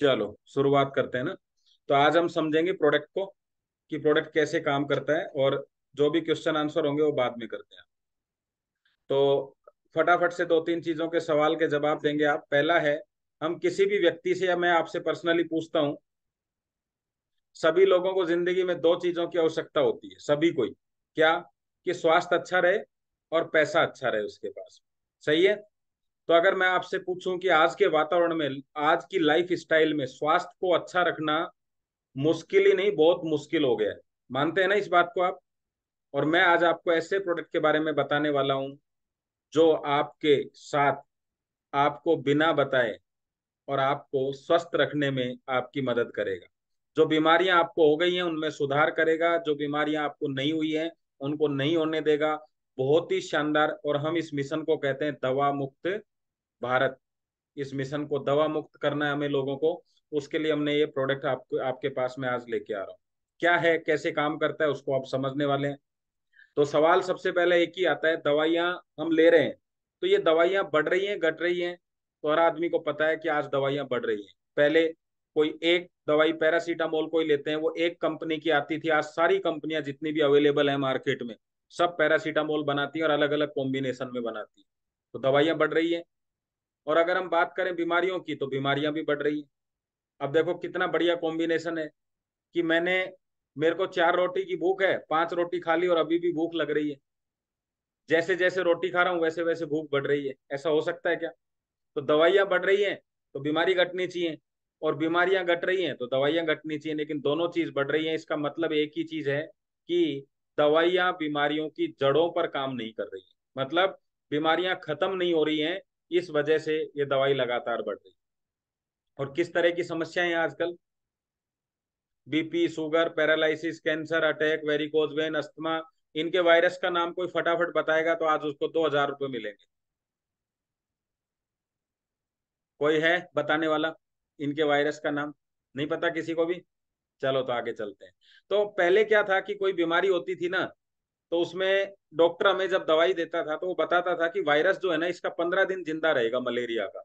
चलो शुरुआत करते हैं ना तो आज हम समझेंगे प्रोडक्ट को कि प्रोडक्ट कैसे काम करता है और जो भी क्वेश्चन आंसर होंगे वो बाद में करते हैं तो फटाफट से दो तीन चीजों के सवाल के जवाब देंगे आप पहला है हम किसी भी व्यक्ति से या मैं आपसे पर्सनली पूछता हूं सभी लोगों को जिंदगी में दो चीजों की आवश्यकता होती है सभी को ही क्या कि स्वास्थ्य अच्छा रहे और पैसा अच्छा रहे उसके पास सही है तो अगर मैं आपसे पूछूं कि आज के वातावरण में आज की लाइफ स्टाइल में स्वास्थ्य को अच्छा रखना मुश्किल ही नहीं बहुत मुश्किल हो गया है मानते हैं ना इस बात को आप और मैं आज आपको ऐसे प्रोडक्ट के बारे में बताने वाला हूं जो आपके साथ आपको बिना बताए और आपको स्वस्थ रखने में आपकी मदद करेगा जो बीमारियां आपको हो गई हैं उनमें सुधार करेगा जो बीमारियां आपको नहीं हुई हैं उनको नहीं होने देगा बहुत ही शानदार और हम इस मिशन को कहते हैं दवा मुक्त भारत इस मिशन को दवा मुक्त करना है हमें लोगों को उसके लिए हमने ये प्रोडक्ट आपको आपके पास में आज लेके आ रहा हूँ क्या है कैसे काम करता है उसको आप समझने वाले हैं तो सवाल सबसे पहले एक ही आता है दवाइयाँ हम ले रहे हैं तो ये दवाइयाँ बढ़ रही हैं घट रही हैं तो हर आदमी को पता है कि आज दवाइयां बढ़ रही हैं पहले कोई एक दवाई पैरासीटामोल कोई लेते हैं वो एक कंपनी की आती थी आज सारी कंपनियां जितनी भी अवेलेबल है मार्केट में सब पैरासीटामोल बनाती है और अलग अलग कॉम्बिनेशन में बनाती है तो दवाइयां बढ़ रही है और अगर हम बात करें बीमारियों की तो बीमारियां भी बढ़ रही हैं अब देखो कितना बढ़िया कॉम्बिनेशन है कि मैंने मेरे को चार रोटी की भूख है पांच रोटी खा ली और अभी भी भूख लग रही है जैसे जैसे रोटी खा रहा हूँ वैसे वैसे भूख बढ़ रही है ऐसा हो सकता है क्या तो दवाइयां बढ़ रही हैं तो बीमारी घटनी चाहिए और बीमारियां घट रही हैं तो दवाइयां घटनी चाहिए लेकिन दोनों चीज बढ़ रही हैं इसका मतलब एक ही चीज है कि दवाइयां बीमारियों की जड़ों पर काम नहीं कर रही है मतलब बीमारियां खत्म नहीं हो रही हैं इस वजह से ये दवाई लगातार बढ़ रही और किस तरह की समस्याएं हैं आजकल BP sugar paralysis cancer attack varicose vein asthma इनके वायरस का नाम कोई फटाफट बताएगा तो आज उसको दो हजार रुपये मिलेंगे कोई है बताने वाला इनके वायरस का नाम नहीं पता किसी को भी चलो तो आगे चलते हैं तो पहले क्या था कि कोई बीमारी होती थी ना तो उसमें डॉक्टर हमें जब दवाई देता था तो वो बताता था कि वायरस जो है ना इसका पंद्रह दिन जिंदा रहेगा मलेरिया का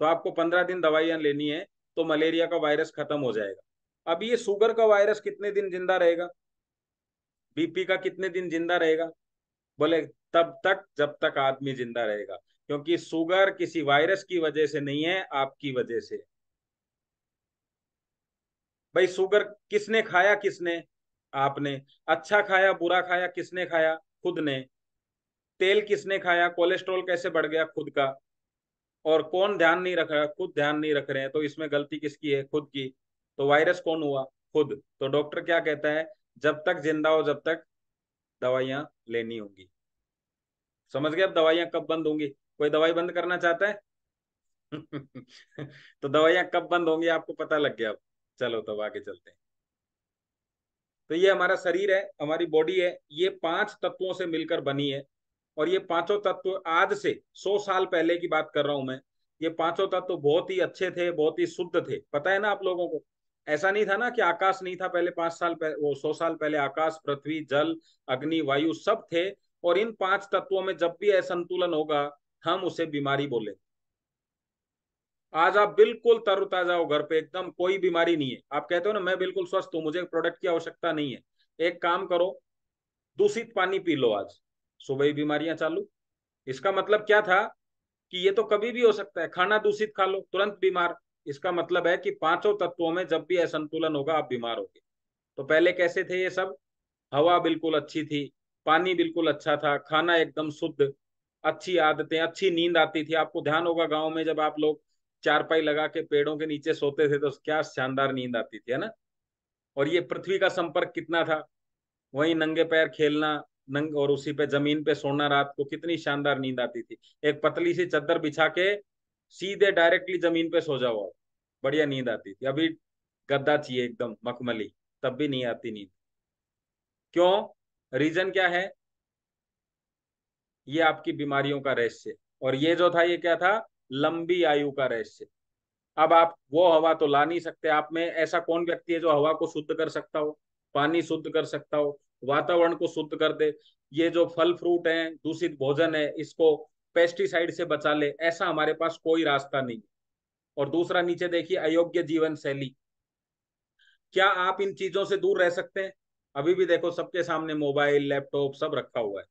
तो आपको पंद्रह दिन दवाइयां लेनी है तो मलेरिया का वायरस खत्म हो जाएगा अब ये शुगर का वायरस कितने दिन जिंदा रहेगा बीपी का कितने दिन जिंदा रहेगा बोले तब तक जब तक आदमी जिंदा रहेगा क्योंकि शुगर किसी वायरस की वजह से नहीं है आपकी वजह से भाई शुगर किसने खाया किसने आपने अच्छा खाया बुरा खाया किसने खाया खुद ने तेल किसने खाया कोलेस्ट्रॉल कैसे बढ़ गया खुद का और कौन ध्यान नहीं रख रहा खुद ध्यान नहीं रख रहे हैं तो इसमें गलती किसकी है खुद की तो वायरस कौन हुआ खुद तो डॉक्टर क्या कहता है जब तक जिंदा हो जब तक दवाइयां लेनी होंगी समझ गए अब दवाइयां कब बंद होंगी कोई दवाई बंद करना चाहता है तो दवाइयां कब बंद होंगी आपको पता लग गया अब चलो तब आगे चलते हैं तो ये हमारा शरीर है हमारी बॉडी है ये पांच तत्वों से मिलकर बनी है और ये पांचों तत्व आज से सौ साल पहले की बात कर रहा हूं मैं ये पांचों तत्व बहुत ही अच्छे थे बहुत ही शुद्ध थे पता है ना आप लोगों को ऐसा नहीं था ना कि आकाश नहीं था पहले पांच साल पहले वो सौ साल पहले आकाश पृथ्वी जल अग्नि वायु सब थे और इन पांच तत्वों में जब भी असंतुलन होगा हम उसे बीमारी बोले आज आप बिल्कुल तरोताजा हो घर पे एकदम कोई बीमारी नहीं है आप कहते हो ना मैं बिल्कुल स्वस्थ हूँ मुझे प्रोडक्ट की आवश्यकता नहीं है एक काम करो दूषित पानी पी लो आज सुबह ही बीमारियां चालू इसका मतलब क्या था कि ये तो कभी भी हो सकता है खाना दूषित खा लो तुरंत बीमार इसका मतलब है कि पांचों तत्वों में जब भी असंतुलन होगा आप बीमार होगे तो पहले कैसे थे ये सब हवा बिल्कुल अच्छी थी पानी बिल्कुल अच्छा था खाना एकदम शुद्ध अच्छी आदतें अच्छी नींद आती थी आपको ध्यान होगा गाँव में जब आप लोग चारपाई लगा के पेड़ों के नीचे सोते थे तो क्या शानदार नींद आती थी है ना और ये पृथ्वी का संपर्क कितना था वही नंगे पैर खेलना नंग और उसी पे जमीन पे सोना रात को कितनी शानदार नींद आती थी एक पतली सी चद्दर बिछा के सीधे डायरेक्टली जमीन पे सो जाओ बढ़िया नींद आती थी अभी गद्दा चाहिए एकदम मखमली तब भी नहीं आती नींद क्यों रीजन क्या है ये आपकी बीमारियों का रहस्य और ये जो था ये क्या था लंबी आयु का रहस्य अब आप वो हवा तो ला नहीं सकते आप में ऐसा कौन व्यक्ति है जो हवा को शुद्ध कर सकता हो पानी शुद्ध कर सकता हो वातावरण को शुद्ध कर दे ये जो फल फ्रूट है दूषित भोजन है इसको पेस्टिसाइड से बचा ले ऐसा हमारे पास कोई रास्ता नहीं और दूसरा नीचे देखिए अयोग्य जीवन शैली क्या आप इन चीजों से दूर रह सकते हैं अभी भी देखो सबके सामने मोबाइल लैपटॉप सब रखा हुआ है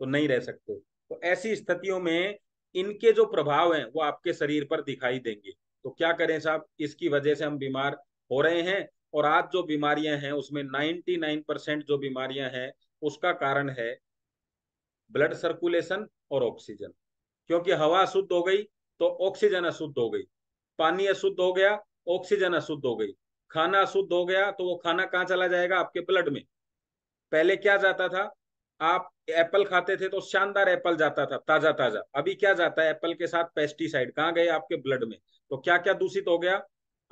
तो नहीं रह सकते तो ऐसी स्थितियों में इनके जो प्रभाव हैं वो आपके शरीर पर दिखाई देंगे तो क्या करें साहब इसकी वजह से हम बीमार हो रहे हैं और आज जो बीमारियां हैं उसमें 99 परसेंट जो बीमारियां हैं उसका कारण है ब्लड सर्कुलेशन और ऑक्सीजन क्योंकि हवा अशुद्ध हो गई तो ऑक्सीजन अशुद्ध हो गई पानी अशुद्ध हो गया ऑक्सीजन अशुद्ध हो गई खाना अशुद्ध हो गया तो वो खाना कहाँ चला जाएगा आपके ब्लड में पहले क्या जाता था आप एप्पल खाते थे तो शानदार एप्पल जाता था ताजा ताजा अभी क्या जाता है एप्पल के साथ पेस्टिसाइड कहाँ गए आपके ब्लड में तो क्या क्या दूषित हो गया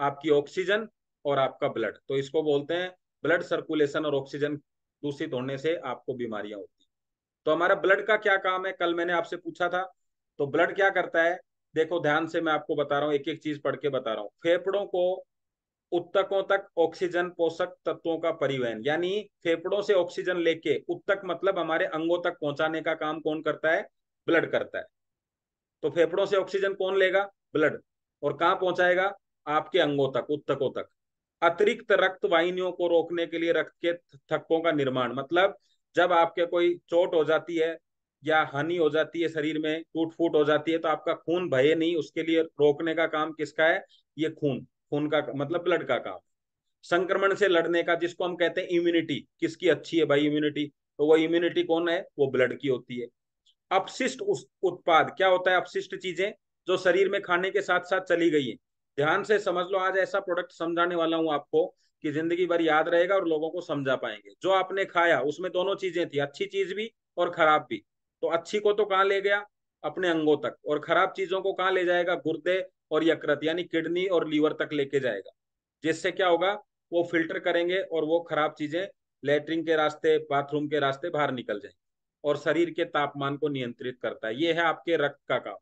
आपकी ऑक्सीजन और आपका ब्लड तो इसको बोलते हैं ब्लड सर्कुलेशन और ऑक्सीजन दूषित होने से आपको बीमारियां होती तो हमारा ब्लड का क्या काम है कल मैंने आपसे पूछा था तो ब्लड क्या करता है देखो ध्यान से मैं आपको बता रहा हूँ एक एक चीज पढ़ के बता रहा हूँ फेफड़ों को उत्तकों तक ऑक्सीजन पोषक तत्वों का परिवहन यानी फेफड़ों से ऑक्सीजन लेके उत्तक मतलब हमारे अंगों तक पहुंचाने का काम कौन करता है ब्लड करता है तो फेफड़ों से ऑक्सीजन कौन लेगा ब्लड और कहा पहुंचाएगा आपके अंगों तक उत्तकों तक अतिरिक्त रक्त वाहिनियों को रोकने के लिए रक्त के थक्कों का निर्माण मतलब जब आपके कोई चोट हो जाती है या हानि हो जाती है शरीर में टूट फूट हो जाती है तो आपका खून भये नहीं उसके लिए रोकने का काम किसका है ये खून खून का मतलब ब्लड का काम संक्रमण से लड़ने का जिसको हम कहते हैं इम्यूनिटी किसकी अच्छी है भाई इम्यूनिटी तो वो इम्यूनिटी कौन है वो ब्लड की होती है अपशिष्ट उत्पाद क्या होता है अपशिष्ट चीजें जो शरीर में खाने के साथ साथ चली गई है ध्यान से समझ लो आज ऐसा प्रोडक्ट समझाने वाला हूं आपको कि जिंदगी भर याद रहेगा और लोगों को समझा पाएंगे जो आपने खाया उसमें दोनों चीजें थी अच्छी चीज भी और खराब भी तो अच्छी को तो कहाँ ले गया अपने अंगों तक और खराब चीजों को कहाँ ले जाएगा गुर्दे और यकृत यानी किडनी और लीवर तक लेके जाएगा जिससे क्या होगा वो फिल्टर करेंगे और वो खराब चीजें लेटरिन के रास्ते बाथरूम के रास्ते बाहर निकल जाएंगे और शरीर के तापमान को नियंत्रित करता है ये है आपके रक्त का काम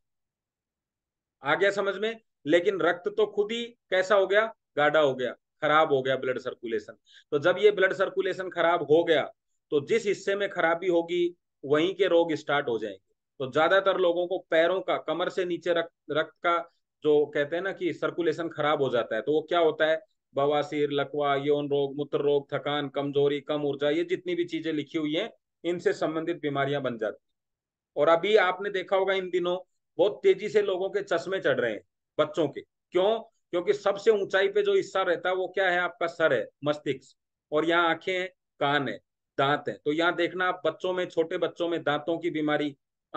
आ गया समझ में लेकिन रक्त तो खुद ही कैसा हो गया गाढ़ा हो गया खराब हो गया ब्लड सर्कुलेशन तो जब ये ब्लड सर्कुलेशन खराब हो गया तो जिस हिस्से में खराबी होगी वहीं के रोग स्टार्ट हो जाएंगे तो ज्यादातर लोगों को पैरों का कमर से नीचे रक्त रक्त का जो कहते हैं ना कि सर्कुलेशन खराब हो जाता है तो वो क्या होता है बवासीर लकवा यौन रोग मूत्र रोग थकान कमजोरी कम ऊर्जा ये जितनी भी चीजें लिखी हुई हैं इनसे संबंधित बीमारियां बन जाती हैं और अभी आपने देखा होगा इन दिनों बहुत तेजी से लोगों के चश्मे चढ़ रहे हैं बच्चों के क्यों क्योंकि सबसे ऊंचाई पे जो हिस्सा रहता है वो क्या है आपका सर है मस्तिष्क और यहाँ आंखें हैं कान है दांत है तो यहाँ देखना आप बच्चों में छोटे बच्चों में दांतों की बीमारी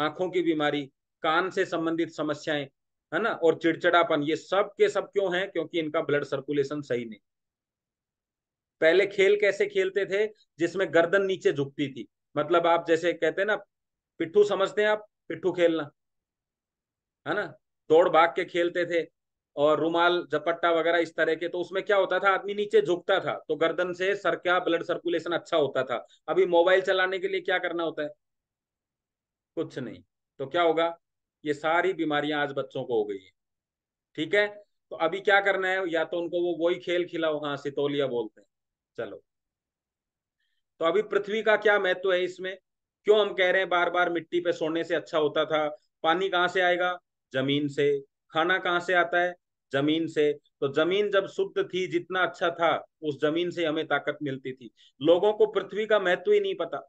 आंखों की बीमारी कान से संबंधित समस्याएं है ना और चिड़चिड़ापन ये सब के सब क्यों है क्योंकि इनका ब्लड सर्कुलेशन सही नहीं पहले खेल कैसे खेलते थे जिसमें गर्दन नीचे झुकती थी मतलब आप जैसे कहते हैं ना पिट्ठू समझते हैं आप पिट्ठू खेलना है ना दौड़ भाग के खेलते थे और रुमाल झपट्टा वगैरह इस तरह के तो उसमें क्या होता था आदमी नीचे झुकता था तो गर्दन से सर का ब्लड सर्कुलेशन अच्छा होता था अभी मोबाइल चलाने के लिए क्या करना होता है कुछ नहीं तो क्या होगा ये सारी बीमारियां आज बच्चों को हो गई है ठीक है तो अभी क्या करना है या तो उनको वो वही खेल खिलाओ हाँ सितोलिया बोलते हैं चलो तो अभी पृथ्वी का क्या महत्व तो है इसमें क्यों हम कह रहे हैं बार बार मिट्टी पे सोने से अच्छा होता था पानी कहाँ से आएगा जमीन से खाना कहाँ से आता है जमीन से तो जमीन जब शुद्ध थी जितना अच्छा था उस जमीन से हमें ताकत मिलती थी लोगों को पृथ्वी का महत्व ही नहीं पता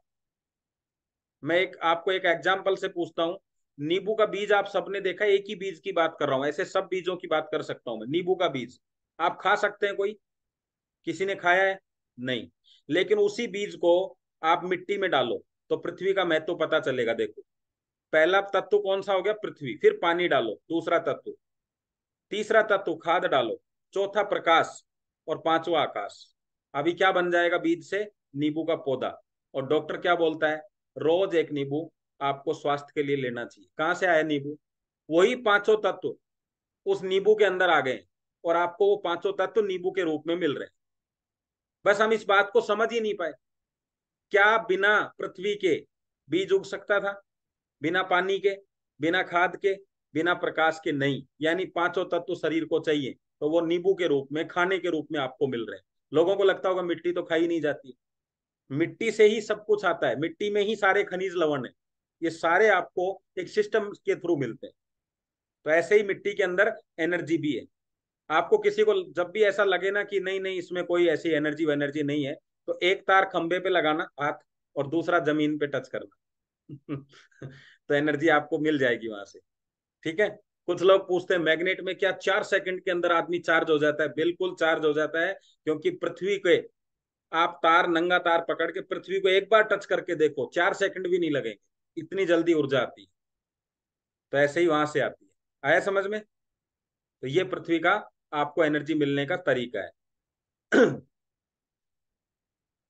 मैं एक आपको एक एग्जाम्पल से पूछता हूं नींबू का बीज आप सबने देखा एक ही बीज की बात कर रहा हूं ऐसे सब बीजों की बात कर सकता हूं मैं नींबू का बीज आप खा सकते हैं कोई किसी ने खाया है नहीं लेकिन उसी बीज को आप मिट्टी में डालो तो पृथ्वी का महत्व पता चलेगा देखो पहला तत्व कौन सा हो गया पृथ्वी फिर पानी डालो दूसरा तत्व तीसरा तत्व खाद डालो चौथा प्रकाश और पांचवा आकाश अभी क्या बन जाएगा बीज से नींबू का पौधा और डॉक्टर क्या बोलता है रोज एक नींबू आपको स्वास्थ्य के लिए लेना चाहिए कहाँ से आया नींबू वही पांचों तत्व उस नींबू के अंदर आ गए और आपको वो पांचों तत्व नींबू के रूप में मिल रहे हैं बस हम इस बात को समझ ही नहीं पाए क्या बिना पृथ्वी के बीज उग सकता था बिना पानी के बिना खाद के बिना प्रकाश के नहीं यानी पांचों तत्व शरीर को चाहिए तो वो नींबू के रूप में खाने के रूप में आपको मिल रहे हैं लोगों को लगता होगा मिट्टी तो खाई नहीं जाती मिट्टी से ही सब कुछ आता है मिट्टी में ही सारे खनिज लवण है ये सारे आपको एक सिस्टम के थ्रू मिलते हैं तो ऐसे ही मिट्टी के अंदर एनर्जी भी है आपको किसी को जब भी ऐसा लगे ना कि नहीं नहीं इसमें कोई ऐसी एनर्जी वेनर्जी नहीं है तो एक तार खंबे पे लगाना हाथ और दूसरा जमीन पे टच करना तो एनर्जी आपको मिल जाएगी वहां से ठीक है कुछ लोग पूछते हैं मैग्नेट में क्या चार सेकंड के अंदर आदमी चार्ज हो जाता है बिल्कुल चार्ज हो जाता है क्योंकि पृथ्वी के आप तार नंगा तार पकड़ के पृथ्वी को एक बार टच करके देखो चार सेकंड भी नहीं लगेंगे इतनी जल्दी ऊर्जा आती है तो ऐसे ही वहां से आती है आया समझ में तो ये पृथ्वी का आपको एनर्जी मिलने का तरीका है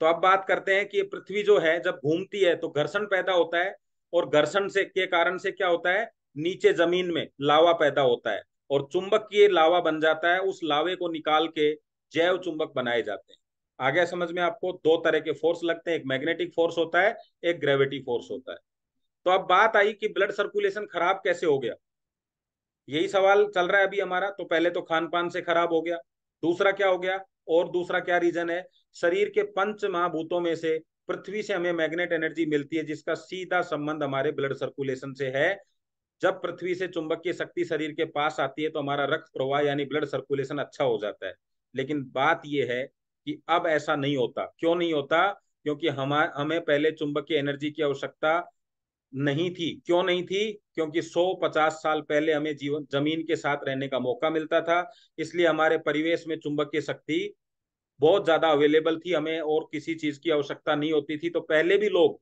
तो अब बात करते हैं कि पृथ्वी जो है जब घूमती है तो घर्षण पैदा होता है और घर्षण से के कारण से क्या होता है नीचे जमीन में लावा पैदा होता है और चुंबक की लावा बन जाता है उस लावे को निकाल के जैव चुंबक बनाए जाते हैं आगे समझ में आपको दो तरह के फोर्स लगते हैं एक मैग्नेटिक फोर्स होता है एक ग्रेविटी फोर्स होता है तो अब बात आई कि ब्लड सर्कुलेशन खराब कैसे हो गया यही सवाल चल रहा है अभी हमारा तो पहले तो खान पान से खराब हो गया दूसरा क्या हो गया और दूसरा क्या रीजन है शरीर के पंच महाभूतों में से पृथ्वी से हमें मैग्नेट एनर्जी मिलती है जिसका सीधा संबंध हमारे ब्लड सर्कुलेशन से है जब पृथ्वी से चुंबक की शक्ति शरीर के पास आती है तो हमारा रक्त प्रवाह यानी ब्लड सर्कुलेशन अच्छा हो जाता है लेकिन बात यह है कि अब ऐसा नहीं होता क्यों नहीं होता क्योंकि हम हमें पहले चुंबक की एनर्जी की आवश्यकता नहीं थी क्यों नहीं थी क्योंकि 150 साल पहले हमें जीवन जमीन के साथ रहने का मौका मिलता था इसलिए हमारे परिवेश में चुंबकीय शक्ति बहुत ज्यादा अवेलेबल थी हमें और किसी चीज की आवश्यकता नहीं होती थी तो पहले भी लोग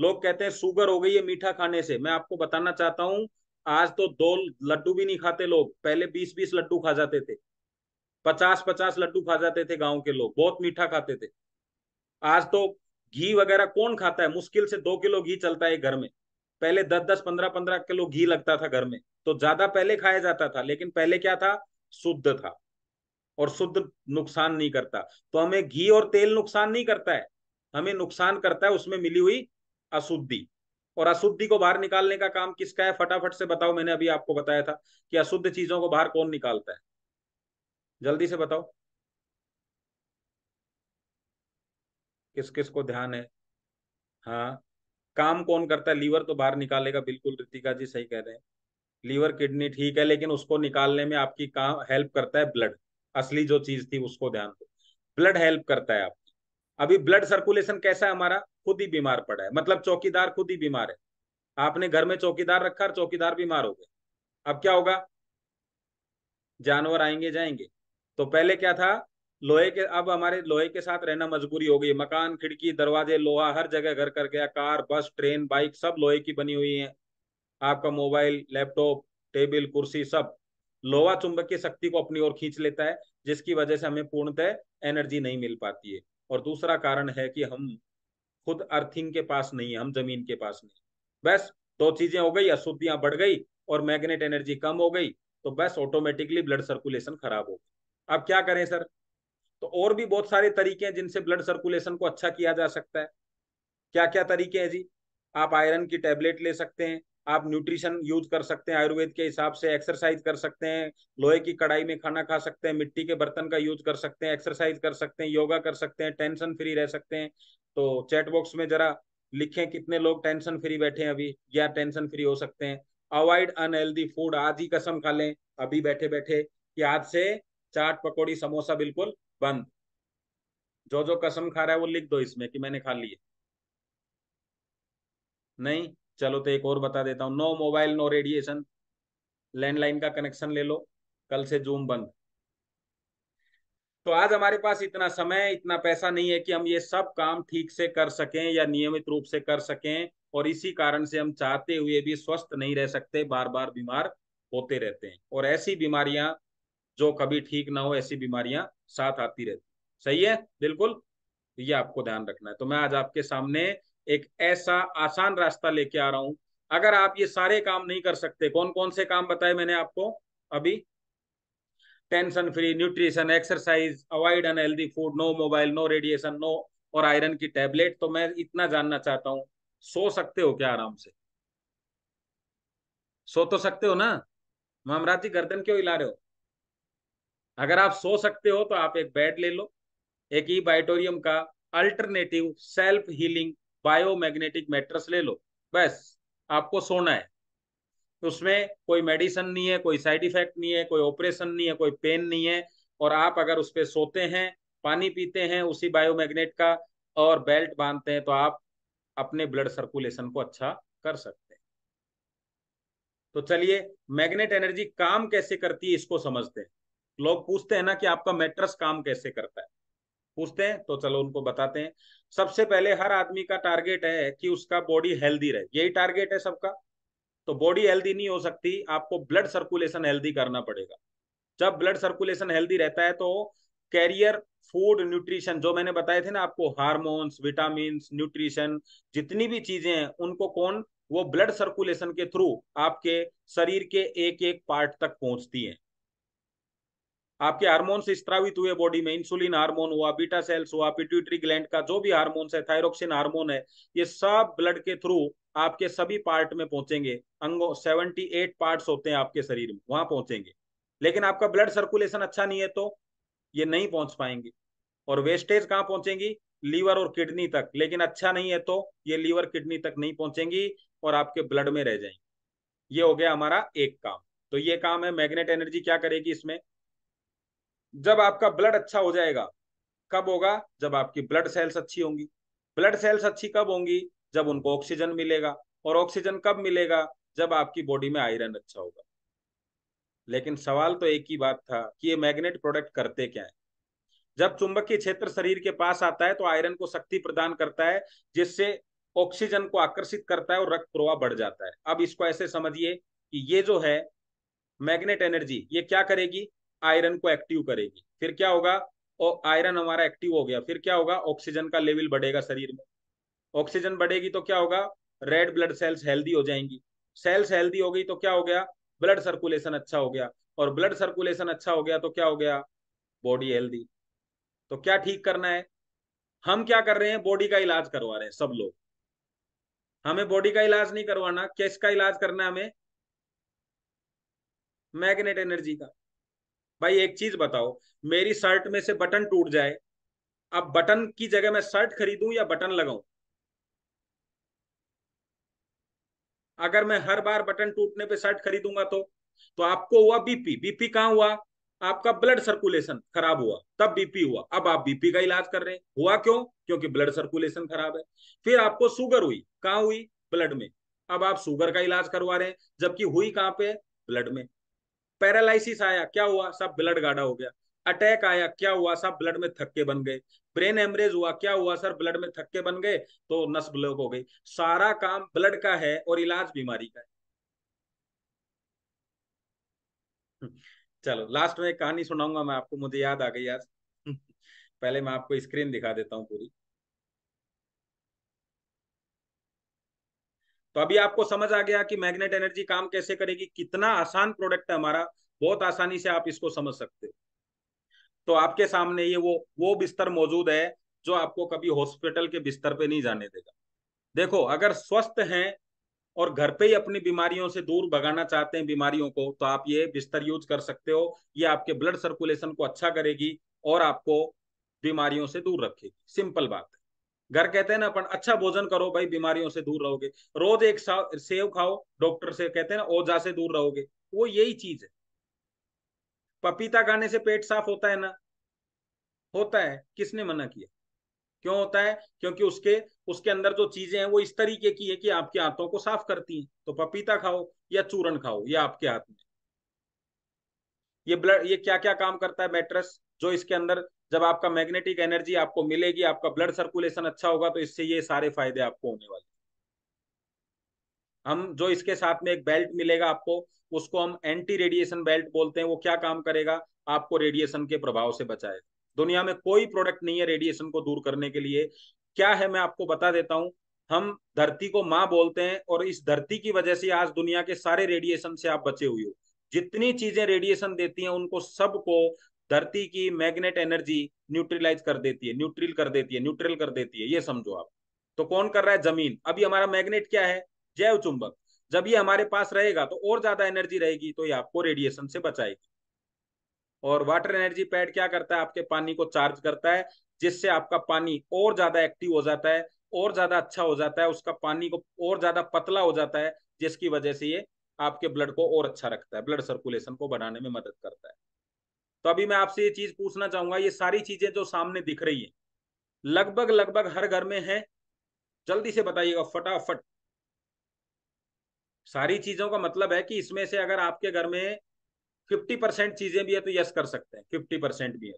लोग कहते हैं शुगर हो गई है मीठा खाने से मैं आपको बताना चाहता हूं आज तो दो लड्डू भी नहीं खाते लोग पहले बीस बीस लड्डू खा जाते थे पचास पचास लड्डू खा जाते थे गाँव के लोग बहुत मीठा खाते थे आज तो घी वगैरह कौन खाता है मुश्किल से दो किलो घी चलता है घर में पहले दस दस पंद्रह पंद्रह किलो घी लगता था घर में तो ज्यादा पहले खाया जाता था लेकिन पहले क्या था शुद्ध था और शुद्ध नुकसान नहीं करता तो हमें घी और तेल नुकसान नहीं करता है हमें नुकसान करता है उसमें मिली हुई अशुद्धि और अशुद्धि को बाहर निकालने का काम किसका है फटाफट से बताओ मैंने अभी आपको बताया था कि अशुद्ध चीजों को बाहर कौन निकालता है जल्दी से बताओ किस किस को ध्यान है हाँ काम कौन करता है लीवर तो बाहर निकालेगा बिल्कुल ऋतिका जी सही कह रहे हैं लीवर किडनी ठीक है लेकिन उसको निकालने में आपकी काम हेल्प करता है ब्लड असली जो चीज थी उसको ध्यान दो ब्लड हेल्प करता है आपकी अभी ब्लड सर्कुलेशन कैसा है हमारा खुद ही बीमार पड़ा है मतलब चौकीदार खुद ही बीमार है आपने घर में चौकीदार रखा चौकीदार बीमार हो गए अब क्या होगा जानवर आएंगे जाएंगे तो पहले क्या था लोहे के अब हमारे लोहे के साथ रहना मजबूरी हो गई मकान खिड़की दरवाजे लोहा हर जगह घर कर गया कार बस ट्रेन बाइक सब लोहे की बनी हुई है आपका मोबाइल लैपटॉप टेबल कुर्सी सब लोहा चुंबक की शक्ति को अपनी ओर खींच लेता है जिसकी वजह से हमें पूर्णतः एनर्जी नहीं मिल पाती है और दूसरा कारण है कि हम खुद अर्थिंग के पास नहीं है हम जमीन के पास नहीं बस दो चीजें हो गई अशुद्धियां बढ़ गई और मैग्नेट एनर्जी कम हो गई तो बस ऑटोमेटिकली ब्लड सर्कुलेशन खराब हो गई अब क्या करें सर तो और भी बहुत सारे तरीके हैं जिनसे ब्लड सर्कुलेशन को अच्छा किया जा सकता है क्या क्या तरीके हैं जी आप आयरन की टेबलेट ले सकते हैं आप न्यूट्रिशन यूज कर सकते हैं आयुर्वेद के हिसाब से एक्सरसाइज कर सकते हैं लोहे की कढ़ाई में खाना खा सकते हैं मिट्टी के बर्तन का यूज कर सकते हैं एक्सरसाइज कर सकते हैं योगा कर सकते हैं टेंशन फ्री रह सकते हैं तो चैट बॉक्स में जरा लिखें कितने लोग टेंशन फ्री बैठे हैं अभी या टेंशन फ्री हो सकते हैं अवॉइड अनहेल्दी फूड आज ही कसम खा लें अभी बैठे बैठे कि आज से चाट पकौड़ी समोसा बिल्कुल बंद जो जो कसम खा रहा है वो लिख दो इसमें कि मैंने खा लिया नहीं चलो तो एक और बता देता हूं no mobile no radiation landline का कनेक्शन ले लो कल से जूम बंद तो आज हमारे पास इतना समय इतना पैसा नहीं है कि हम ये सब काम ठीक से कर सकें या नियमित रूप से कर सकें और इसी कारण से हम चाहते हुए भी स्वस्थ नहीं रह सकते बार बार बीमार होते रहते हैं और ऐसी बीमारियां जो कभी ठीक ना हो ऐसी बीमारियां साथ आती रहती सही है बिल्कुल ये आपको ध्यान रखना है तो मैं आज आपके सामने एक ऐसा आसान रास्ता लेके आ रहा हूं अगर आप ये सारे काम नहीं कर सकते कौन कौन से काम बताए मैंने आपको अभी tension free nutrition exercise avoid unhealthy food no mobile no radiation no और आयरन की टेबलेट तो मैं इतना जानना चाहता हूं सो सकते हो क्या आराम से सो तो सकते हो ना जी गर्दन क्यों हिला रहे हो अगर आप सो सकते हो तो आप एक बेड ले लो एक ई बाइटोरियम का alternative self healing biomagnetic mattress ले लो बस आपको सोना है उसमें कोई मेडिसन नहीं है कोई साइड इफेक्ट नहीं है कोई ऑपरेशन नहीं है कोई पेन नहीं है और आप अगर उस पर सोते हैं पानी पीते हैं उसी बायोमैग्नेट का और बेल्ट बांधते हैं तो आप अपने ब्लड सर्कुलेशन को अच्छा कर सकते हैं तो चलिए मैग्नेट एनर्जी काम कैसे करती है इसको समझते हैं लोग पूछते हैं ना कि आपका मैट्रस काम कैसे करता है पूछते हैं तो चलो उनको बताते हैं सबसे पहले हर आदमी का टारगेट है कि उसका बॉडी हेल्दी रहे यही टारगेट है सबका तो बॉडी हेल्दी नहीं हो सकती आपको ब्लड सर्कुलेशन हेल्दी करना पड़ेगा जब ब्लड सर्कुलेशन हेल्दी रहता है तो कैरियर फूड न्यूट्रिशन जो मैंने बताए थे ना आपको हार्मोन्स विटामिन न्यूट्रिशन जितनी भी चीजें हैं उनको कौन वो ब्लड सर्कुलेशन के थ्रू आपके शरीर के एक एक पार्ट तक पहुंचती है आपके हार्मोन स्त्रावित हुए बॉडी में इंसुलिन हार्मोन हुआ बीटा सेल्स हुआ पिट्यूटरी ग्लैंड का जो भी हार्मोन है थायरोक्सिन हार्मोन है ये सब ब्लड के थ्रू आपके सभी पार्ट में पहुंचेंगे अंगों सेवेंटी एट पार्ट होते हैं आपके शरीर में वहां पहुंचेंगे लेकिन आपका ब्लड सर्कुलेशन अच्छा नहीं है तो ये नहीं पहुंच पाएंगे और वेस्टेज कहाँ पहुंचेंगी लीवर और किडनी तक लेकिन अच्छा नहीं है तो ये लीवर किडनी तक नहीं पहुंचेंगी और आपके ब्लड में रह जाएंगे ये हो गया हमारा एक काम तो ये काम है मैग्नेट एनर्जी क्या करेगी इसमें जब आपका ब्लड अच्छा हो जाएगा कब होगा जब आपकी ब्लड सेल्स अच्छी होंगी ब्लड सेल्स अच्छी कब होंगी जब उनको ऑक्सीजन मिलेगा और ऑक्सीजन कब मिलेगा जब आपकी बॉडी में आयरन अच्छा होगा लेकिन सवाल तो एक ही बात था कि ये मैग्नेट प्रोडक्ट करते क्या है जब चुंबकीय क्षेत्र शरीर के पास आता है तो आयरन को शक्ति प्रदान करता है जिससे ऑक्सीजन को आकर्षित करता है और रक्त प्रवाह बढ़ जाता है अब इसको ऐसे समझिए कि ये जो है मैग्नेट एनर्जी ये क्या करेगी आयरन को एक्टिव करेगी फिर क्या होगा और आयरन हमारा एक्टिव हो गया फिर क्या होगा ऑक्सीजन का लेवल बढ़ेगा शरीर में ऑक्सीजन बढ़ेगी तो क्या होगा रेड ब्लड सेल्स हेल्दी हो जाएंगी सेल्स हेल्दी हो गई तो क्या हो गया ब्लड सर्कुलेशन अच्छा हो गया और ब्लड सर्कुलेशन अच्छा हो गया तो क्या हो गया बॉडी हेल्दी तो क्या ठीक करना है हम क्या कर रहे हैं बॉडी का इलाज करवा रहे हैं सब लोग हमें बॉडी का इलाज नहीं करवाना किसका इलाज करना है हमें मैग्नेट एनर्जी का भाई एक चीज बताओ मेरी शर्ट में से बटन टूट जाए अब बटन की जगह मैं शर्ट खरीदूं या बटन लगाऊं अगर मैं हर बार बटन टूटने पे शर्ट खरीदूंगा तो तो आपको हुआ बीपी बीपी कहां हुआ आपका ब्लड सर्कुलेशन खराब हुआ तब बीपी हुआ अब आप बीपी का इलाज कर रहे हैं हुआ क्यों क्योंकि ब्लड सर्कुलेशन खराब है फिर आपको शुगर हुई कहां हुई ब्लड में अब आप शुगर का इलाज करवा रहे हैं जबकि हुई कहां पे ब्लड में पैरालिसिस आया क्या हुआ सब ब्लड गाढ़ा हो गया अटैक आया क्या हुआ सब ब्लड में थक्के बन गए ब्रेन एमरेज हुआ क्या हुआ सर ब्लड में थक्के बन गए तो नस ब्लॉक हो गई सारा काम ब्लड का है और इलाज बीमारी का है चलो लास्ट में एक कहानी सुनाऊंगा मैं आपको मुझे याद आ गई आज पहले मैं आपको स्क्रीन दिखा देता हूं पूरी तो अभी आपको समझ आ गया कि मैग्नेट एनर्जी काम कैसे करेगी कितना आसान प्रोडक्ट है हमारा बहुत आसानी से आप इसको समझ सकते हो तो आपके सामने ये वो वो बिस्तर मौजूद है जो आपको कभी हॉस्पिटल के बिस्तर पे नहीं जाने देगा देखो अगर स्वस्थ हैं और घर पे ही अपनी बीमारियों से दूर भगाना चाहते हैं बीमारियों को तो आप ये बिस्तर यूज कर सकते हो ये आपके ब्लड सर्कुलेशन को अच्छा करेगी और आपको बीमारियों से दूर रखेगी सिंपल बात है घर कहते हैं ना अपन अच्छा भोजन करो भाई बीमारियों से दूर रहोगे रोज एक सेव खाओ डॉक्टर से कहते हैं ना ओझा से दूर रहोगे वो यही चीज है पपीता खाने से पेट साफ होता है ना होता है किसने मना किया क्यों होता है क्योंकि उसके उसके अंदर जो चीजें हैं वो इस तरीके की है कि आपके हाथों को साफ करती हैं तो पपीता खाओ या चूरन खाओ ये आपके हाथ में ये ब्लड ये क्या क्या काम करता है मैट्रस जो इसके अंदर जब आपका मैग्नेटिक एनर्जी आपको मिलेगी आपका ब्लड सर्कुलेशन अच्छा होगा तो इससे ये सारे फायदे आपको होने वाले हम जो इसके साथ में एक बेल्ट मिलेगा आपको उसको हम एंटी रेडिएशन बेल्ट बोलते हैं वो क्या काम करेगा आपको रेडिएशन के प्रभाव से बचाएगा दुनिया में कोई प्रोडक्ट नहीं है रेडिएशन को दूर करने के लिए क्या है मैं आपको बता देता हूं हम धरती को माँ बोलते हैं और इस धरती की वजह से आज दुनिया के सारे रेडिएशन से आप बचे हुए हो जितनी चीजें रेडिएशन देती हैं उनको सबको धरती की मैग्नेट एनर्जी न्यूट्रलाइज कर देती है न्यूट्रल कर देती है न्यूट्रल कर देती है ये समझो आप तो कौन कर रहा है जमीन अभी हमारा मैग्नेट क्या है जैव चुंबक जब ये हमारे पास रहेगा तो और ज्यादा एनर्जी रहेगी तो ये आपको रेडिएशन से बचाएगी और वाटर एनर्जी पैड क्या करता है आपके पानी को चार्ज करता है जिससे आपका पानी और ज्यादा एक्टिव हो जाता है और ज्यादा अच्छा हो जाता है उसका पानी को और ज्यादा पतला हो जाता है जिसकी वजह से ये आपके ब्लड को और अच्छा रखता है ब्लड सर्कुलेशन को बढ़ाने में मदद करता है तो अभी मैं आपसे ये चीज पूछना चाहूंगा ये सारी चीजें जो सामने दिख रही है लगभग लगभग हर घर में है जल्दी से बताइएगा फटाफट सारी चीजों का मतलब है कि इसमें से अगर आपके घर में फिफ्टी परसेंट चीजें भी है तो यस कर सकते हैं फिफ्टी परसेंट भी है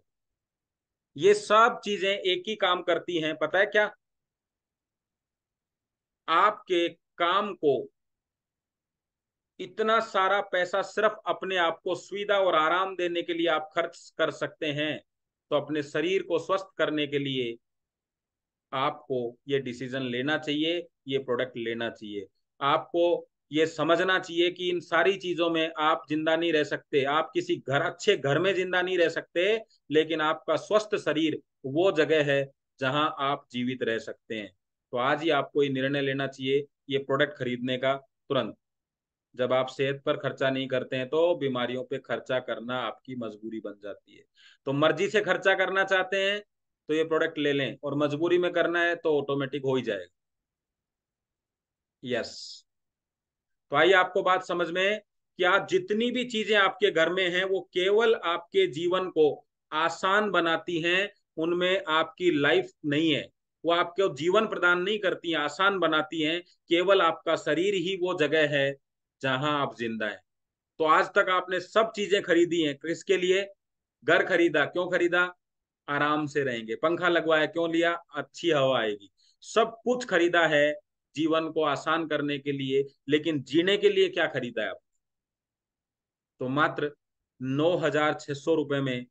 ये सब चीजें एक ही काम करती हैं पता है क्या आपके काम को इतना सारा पैसा सिर्फ अपने आप को सुविधा और आराम देने के लिए आप खर्च कर सकते हैं तो अपने शरीर को स्वस्थ करने के लिए आपको ये डिसीजन लेना चाहिए ये प्रोडक्ट लेना चाहिए आपको ये समझना चाहिए कि इन सारी चीजों में आप जिंदा नहीं रह सकते आप किसी घर अच्छे घर में जिंदा नहीं रह सकते लेकिन आपका स्वस्थ शरीर वो जगह है जहां आप जीवित रह सकते हैं तो आज ही आपको ये निर्णय लेना चाहिए ये प्रोडक्ट खरीदने का तुरंत जब आप सेहत पर खर्चा नहीं करते हैं तो बीमारियों पे खर्चा करना आपकी मजबूरी बन जाती है तो मर्जी से खर्चा करना चाहते हैं तो ये प्रोडक्ट ले लें और मजबूरी में करना है तो ऑटोमेटिक हो ही जाएगा यस तो आइए आपको बात समझ में कि आप जितनी भी चीजें आपके घर में हैं वो केवल आपके जीवन को आसान बनाती हैं उनमें आपकी लाइफ नहीं है वो आपके जीवन प्रदान नहीं करती आसान बनाती हैं केवल आपका शरीर ही वो जगह है जहां आप जिंदा हैं तो आज तक आपने सब चीजें खरीदी हैं किसके लिए घर खरीदा क्यों खरीदा आराम से रहेंगे पंखा लगवाया क्यों लिया अच्छी हवा आएगी सब कुछ खरीदा है जीवन को आसान करने के लिए लेकिन जीने के लिए क्या खरीदा है आप तो मात्र नौ हजार छह सौ रुपए में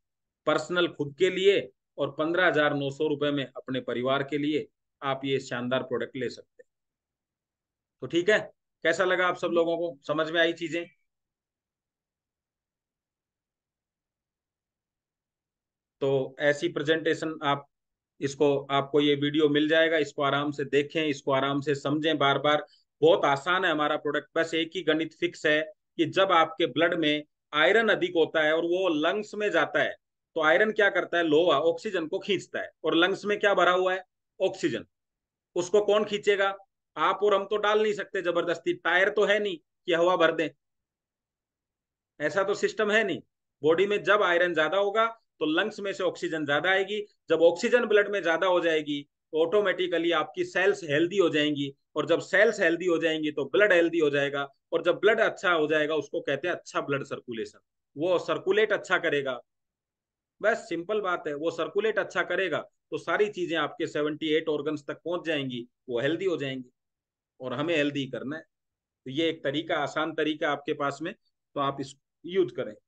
पर्सनल खुद के लिए और पंद्रह हजार नौ सौ रुपए में अपने परिवार के लिए आप ये शानदार प्रोडक्ट ले सकते हैं तो ठीक है कैसा लगा आप सब हम्म। लोगों को समझ में आई चीजें तो ऐसी प्रेजेंटेशन आप इसको आपको ये वीडियो मिल जाएगा इसको आराम से देखें इसको आराम से समझें बार बार बहुत आसान है हमारा प्रोडक्ट बस एक ही गणित फिक्स है कि जब आपके ब्लड में आयरन अधिक होता है और वो लंग्स में जाता है तो आयरन क्या करता है लोहा ऑक्सीजन को खींचता है और लंग्स में क्या भरा हुआ है ऑक्सीजन उसको कौन खींचेगा आप और हम तो डाल नहीं सकते जबरदस्ती टायर तो है नहीं कि हवा भर दें ऐसा तो सिस्टम है नहीं बॉडी में जब आयरन ज्यादा होगा तो लंग्स में से ऑक्सीजन ज्यादा आएगी जब ऑक्सीजन ब्लड में ज्यादा हो जाएगी तो ऑटोमेटिकली आपकी सेल्स हेल्दी हो जाएंगी और जब सेल्स हेल्दी हो जाएंगी तो ब्लड हेल्दी हो जाएगा और जब ब्लड अच्छा हो जाएगा उसको कहते हैं अच्छा ब्लड सर्कुलेशन वो सर्कुलेट अच्छा करेगा बस सिंपल बात है वो सर्कुलेट अच्छा करेगा तो सारी चीजें आपके सेवेंटी एट तक पहुंच जाएंगी वो हेल्दी हो जाएंगी और हमें हेल्दी करना है तो ये एक तरीका आसान तरीका आपके पास में तो आप इस यूज करें